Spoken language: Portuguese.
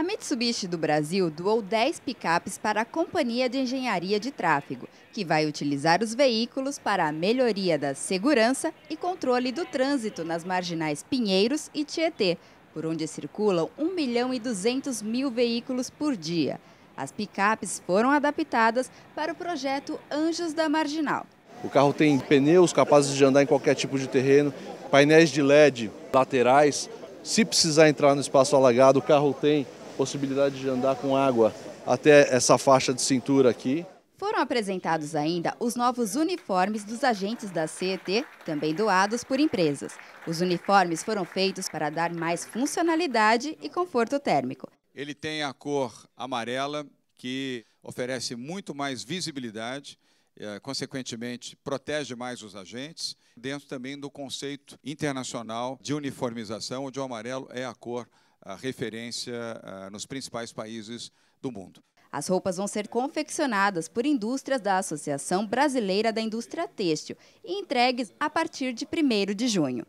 A Mitsubishi do Brasil doou 10 picapes para a Companhia de Engenharia de Tráfego, que vai utilizar os veículos para a melhoria da segurança e controle do trânsito nas marginais Pinheiros e Tietê, por onde circulam 1 milhão e 200 mil veículos por dia. As picapes foram adaptadas para o projeto Anjos da Marginal. O carro tem pneus capazes de andar em qualquer tipo de terreno, painéis de LED laterais. Se precisar entrar no espaço alagado, o carro tem possibilidade de andar com água até essa faixa de cintura aqui. Foram apresentados ainda os novos uniformes dos agentes da CET, também doados por empresas. Os uniformes foram feitos para dar mais funcionalidade e conforto térmico. Ele tem a cor amarela, que oferece muito mais visibilidade, é, consequentemente, protege mais os agentes, dentro também do conceito internacional de uniformização, onde o amarelo é a cor a referência ah, nos principais países do mundo. As roupas vão ser confeccionadas por indústrias da Associação Brasileira da Indústria Têxtil e entregues a partir de 1 de junho.